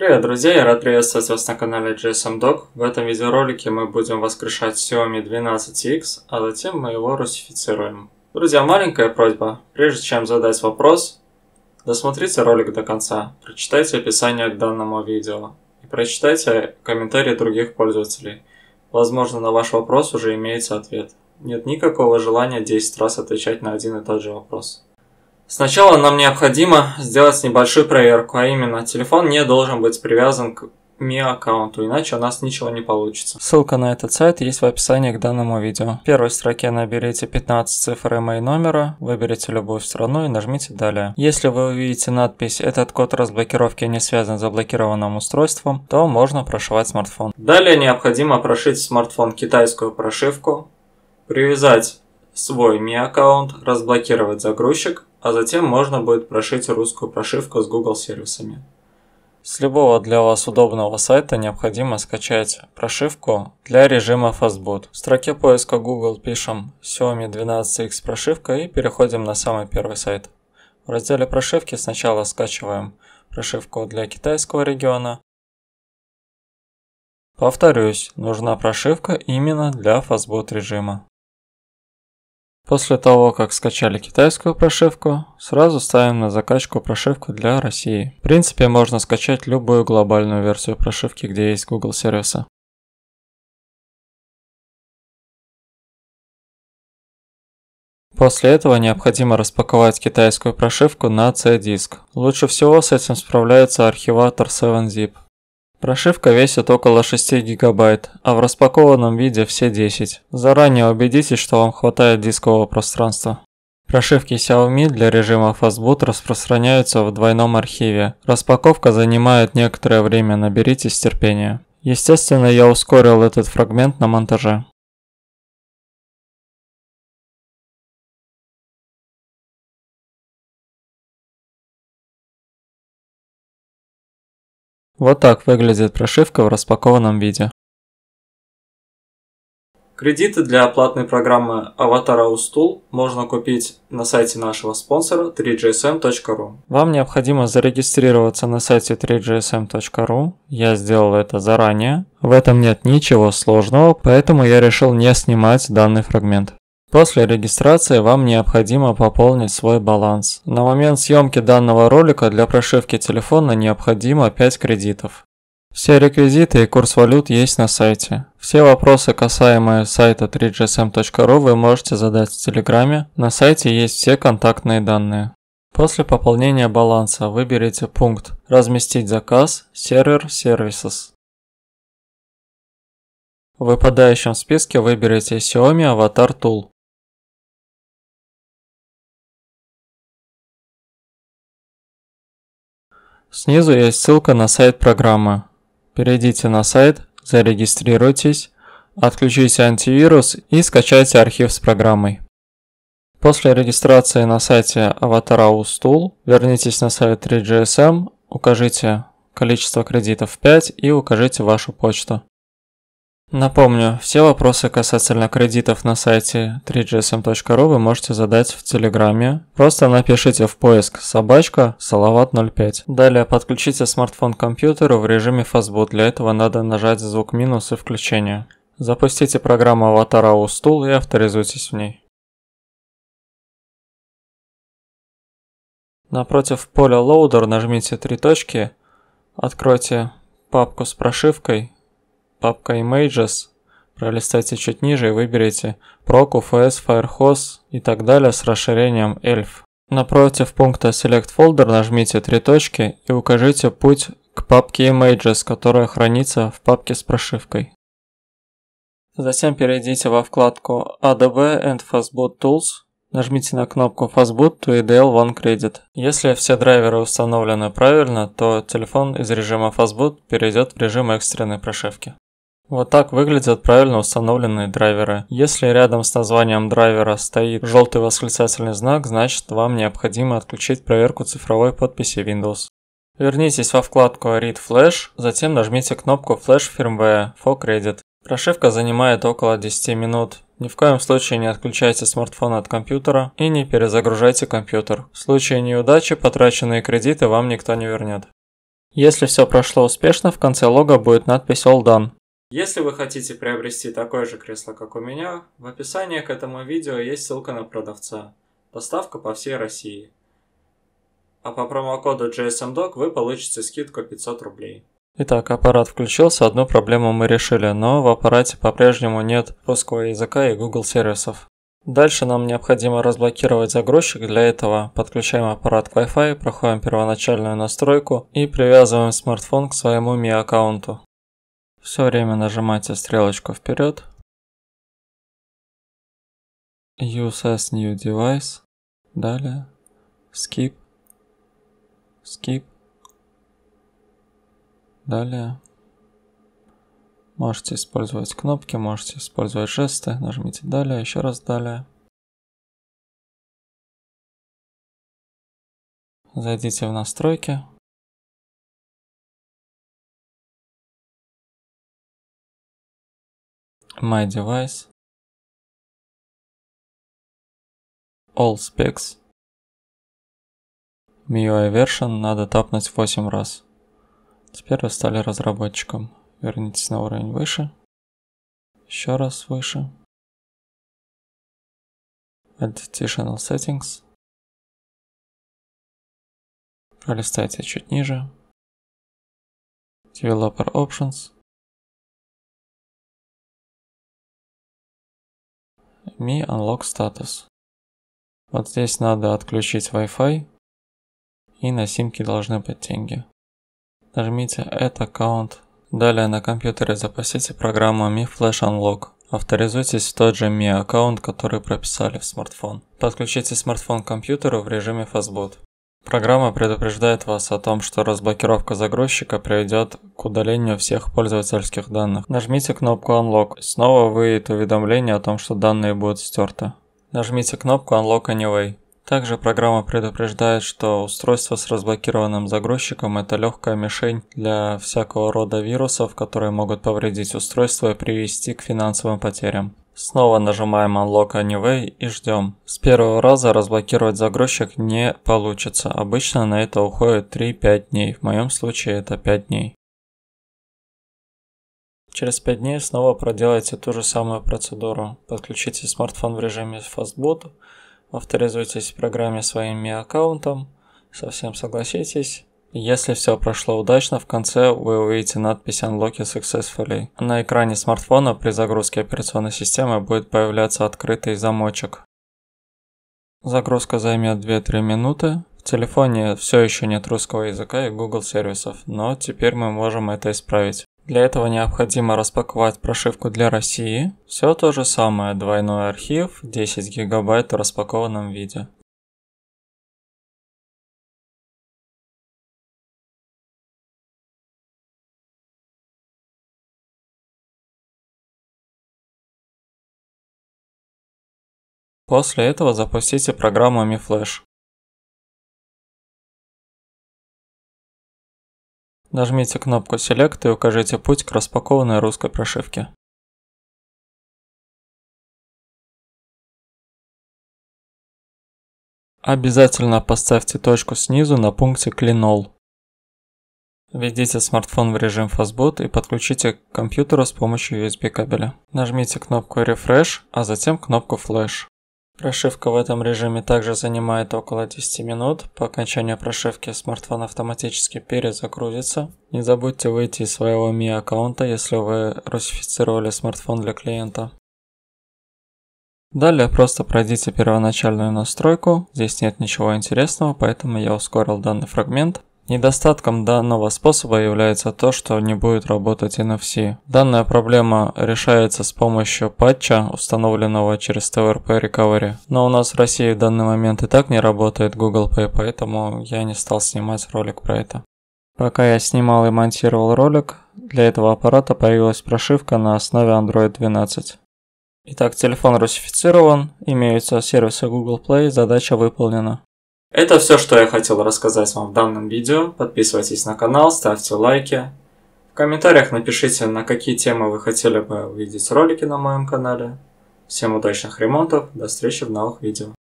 Привет, друзья! Я рад приветствовать вас на канале JSM Doc. В этом видеоролике мы будем воскрешать Xiaomi 12X, а затем мы его русифицируем. Друзья, маленькая просьба. Прежде чем задать вопрос, досмотрите ролик до конца, прочитайте описание к данному видео и прочитайте комментарии других пользователей. Возможно, на ваш вопрос уже имеется ответ. Нет никакого желания 10 раз отвечать на один и тот же вопрос. Сначала нам необходимо сделать небольшую проверку, а именно телефон не должен быть привязан к Mi аккаунту, иначе у нас ничего не получится. Ссылка на этот сайт есть в описании к данному видео. В первой строке наберите 15 цифр email номера, выберите любую страну и нажмите «Далее». Если вы увидите надпись «Этот код разблокировки не связан с заблокированным устройством», то можно прошивать смартфон. Далее необходимо прошить смартфон китайскую прошивку, привязать свой Mi-аккаунт, разблокировать загрузчик, а затем можно будет прошить русскую прошивку с Google сервисами. С любого для вас удобного сайта необходимо скачать прошивку для режима Fastboot. В строке поиска Google пишем Xiaomi 12X прошивка и переходим на самый первый сайт. В разделе прошивки сначала скачиваем прошивку для китайского региона. Повторюсь, нужна прошивка именно для Fastboot режима. После того, как скачали китайскую прошивку, сразу ставим на закачку прошивку для России. В принципе, можно скачать любую глобальную версию прошивки, где есть Google сервисы. После этого необходимо распаковать китайскую прошивку на C-диск. Лучше всего с этим справляется архиватор 7-zip. Прошивка весит около 6 гигабайт, а в распакованном виде все 10. Заранее убедитесь, что вам хватает дискового пространства. Прошивки Xiaomi для режима Fastboot распространяются в двойном архиве. Распаковка занимает некоторое время, наберитесь терпения. Естественно, я ускорил этот фрагмент на монтаже. Вот так выглядит прошивка в распакованном виде. Кредиты для платной программы Avatar Tool можно купить на сайте нашего спонсора 3gsm.ru. Эм Вам необходимо зарегистрироваться на сайте 3gsm.ru. Эм я сделал это заранее. В этом нет ничего сложного, поэтому я решил не снимать данный фрагмент. После регистрации вам необходимо пополнить свой баланс. На момент съемки данного ролика для прошивки телефона необходимо 5 кредитов. Все реквизиты и курс валют есть на сайте. Все вопросы, касаемые сайта 3gsm.ru эм вы можете задать в Телеграме. На сайте есть все контактные данные. После пополнения баланса выберите пункт «Разместить заказ», «Сервер Services». В выпадающем списке выберите Xiaomi Avatar Tool. Снизу есть ссылка на сайт программы. Перейдите на сайт, зарегистрируйтесь, отключите антивирус и скачайте архив с программой. После регистрации на сайте Avatar Tool вернитесь на сайт 3GSM, укажите количество кредитов 5 и укажите вашу почту. Напомню, все вопросы касательно кредитов на сайте 3gsm.ru эм вы можете задать в Телеграме. Просто напишите в поиск «собачка салават05». Далее подключите смартфон к компьютеру в режиме фастбут. Для этого надо нажать звук минус и включение. Запустите программу аватара У стул и авторизуйтесь в ней. Напротив поля Лоудер нажмите три точки, откройте папку с прошивкой, папка Images, пролистайте чуть ниже и выберите PROC, UFS, Firehose и так далее с расширением ELF. Напротив пункта Select Folder нажмите три точки и укажите путь к папке Images, которая хранится в папке с прошивкой. Затем перейдите во вкладку ADB and Fastboot Tools, нажмите на кнопку Fastboot to EDL One Credit. Если все драйверы установлены правильно, то телефон из режима Fastboot перейдет в режим экстренной прошивки. Вот так выглядят правильно установленные драйверы. Если рядом с названием драйвера стоит желтый восклицательный знак, значит вам необходимо отключить проверку цифровой подписи Windows. Вернитесь во вкладку Read Flash, затем нажмите кнопку Flash Firmware for Credit. Прошивка занимает около 10 минут. Ни в коем случае не отключайте смартфон от компьютера и не перезагружайте компьютер. В случае неудачи потраченные кредиты вам никто не вернет. Если все прошло успешно, в конце лога будет надпись All Done. Если вы хотите приобрести такое же кресло, как у меня, в описании к этому видео есть ссылка на продавца. Доставка по всей России. А по промокоду GSMDoc вы получите скидку 500 рублей. Итак, аппарат включился, одну проблему мы решили, но в аппарате по-прежнему нет русского языка и Google сервисов. Дальше нам необходимо разблокировать загрузчик, для этого подключаем аппарат к Wi-Fi, проходим первоначальную настройку и привязываем смартфон к своему Mi аккаунту. Все время нажимайте стрелочку вперед. Use as new device. Далее. Skip. Skip. Далее. Можете использовать кнопки, можете использовать жесты. Нажмите далее, еще раз далее. Зайдите в настройки, my device, all specs, MIUI version надо тапнуть 8 раз. Теперь вы стали разработчиком. Вернитесь на уровень выше. Еще раз выше. Additional settings. Пролистайте чуть ниже. Developer options. Me Unlock Status. Вот здесь надо отключить Wi-Fi, и на симке должны быть деньги. Нажмите Add аккаунт. Далее на компьютере запустите программу Mi Flash Unlock. Авторизуйтесь в тот же Mi аккаунт, который прописали в смартфон. Подключите смартфон к компьютеру в режиме Fastboot. Программа предупреждает вас о том, что разблокировка загрузчика приведет к удалению всех пользовательских данных. Нажмите кнопку Unlock. Снова выйдет уведомление о том, что данные будут стерты. Нажмите кнопку Unlock Anyway. Также программа предупреждает, что устройство с разблокированным загрузчиком – это легкая мишень для всякого рода вирусов, которые могут повредить устройство и привести к финансовым потерям. Снова нажимаем Unlock Anyway и ждем. С первого раза разблокировать загрузчик не получится. Обычно на это уходит 3-5 дней. В моем случае это 5 дней. Через 5 дней снова проделайте ту же самую процедуру. Подключите смартфон в режиме fastboot, авторизуйтесь в программе своим Mi-аккаунтом, совсем согласитесь, если все прошло удачно, в конце вы увидите надпись Unlock Successfully. На экране смартфона при загрузке операционной системы будет появляться открытый замочек. Загрузка займет 2-3 минуты. В телефоне все еще нет русского языка и Google сервисов, но теперь мы можем это исправить. Для этого необходимо распаковать прошивку для России. Все то же самое, двойной архив, 10 гигабайт в распакованном виде. После этого запустите программу MiFlash. Нажмите кнопку Select и укажите путь к распакованной русской прошивке. Обязательно поставьте точку снизу на пункте Cleanall. Введите смартфон в режим Fastboot и подключите к компьютеру с помощью USB кабеля. Нажмите кнопку Refresh, а затем кнопку Flash. Прошивка в этом режиме также занимает около 10 минут. По окончанию прошивки смартфон автоматически перезагрузится. Не забудьте выйти из своего Mi аккаунта, если вы русифицировали смартфон для клиента. Далее просто пройдите первоначальную настройку, здесь нет ничего интересного, поэтому я ускорил данный фрагмент. Недостатком данного способа является то, что не будет работать NFC. Данная проблема решается с помощью патча, установленного через TWRP Recovery. Но у нас в России в данный момент и так не работает Google Pay, поэтому я не стал снимать ролик про это. Пока я снимал и монтировал ролик, для этого аппарата появилась прошивка на основе Android 12. Итак, телефон русифицирован, имеются сервисы Google Play, задача выполнена. Это все, что я хотел рассказать вам в данном видео. Подписывайтесь на канал, ставьте лайки. В комментариях напишите, на какие темы вы хотели бы увидеть ролики на моем канале. Всем удачных ремонтов, до встречи в новых видео.